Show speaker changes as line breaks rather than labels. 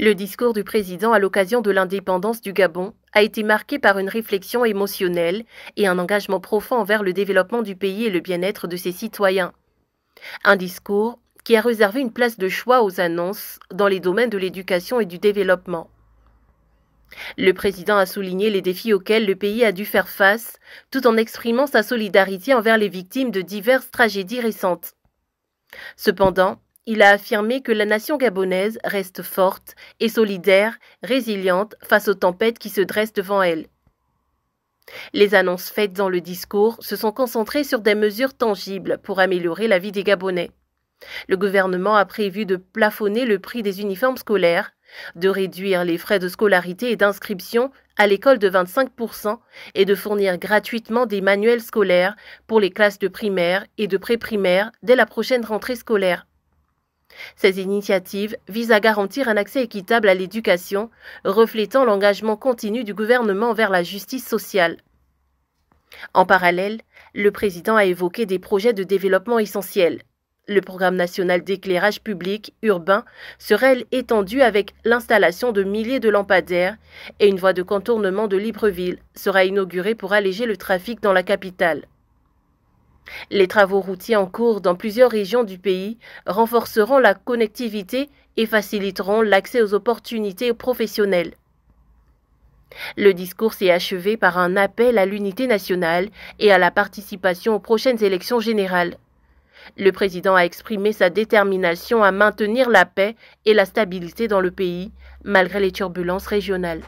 Le discours du président à l'occasion de l'indépendance du Gabon a été marqué par une réflexion émotionnelle et un engagement profond envers le développement du pays et le bien-être de ses citoyens. Un discours qui a réservé une place de choix aux annonces dans les domaines de l'éducation et du développement. Le président a souligné les défis auxquels le pays a dû faire face, tout en exprimant sa solidarité envers les victimes de diverses tragédies récentes. Cependant, il a affirmé que la nation gabonaise reste forte et solidaire, résiliente face aux tempêtes qui se dressent devant elle. Les annonces faites dans le discours se sont concentrées sur des mesures tangibles pour améliorer la vie des Gabonais. Le gouvernement a prévu de plafonner le prix des uniformes scolaires, de réduire les frais de scolarité et d'inscription à l'école de 25% et de fournir gratuitement des manuels scolaires pour les classes de primaire et de pré dès la prochaine rentrée scolaire. Ces initiatives visent à garantir un accès équitable à l'éducation, reflétant l'engagement continu du gouvernement vers la justice sociale. En parallèle, le président a évoqué des projets de développement essentiels. Le programme national d'éclairage public urbain serait étendu avec l'installation de milliers de lampadaires et une voie de contournement de Libreville sera inaugurée pour alléger le trafic dans la capitale. Les travaux routiers en cours dans plusieurs régions du pays renforceront la connectivité et faciliteront l'accès aux opportunités professionnelles. Le discours s'est achevé par un appel à l'unité nationale et à la participation aux prochaines élections générales. Le président a exprimé sa détermination à maintenir la paix et la stabilité dans le pays, malgré les turbulences régionales.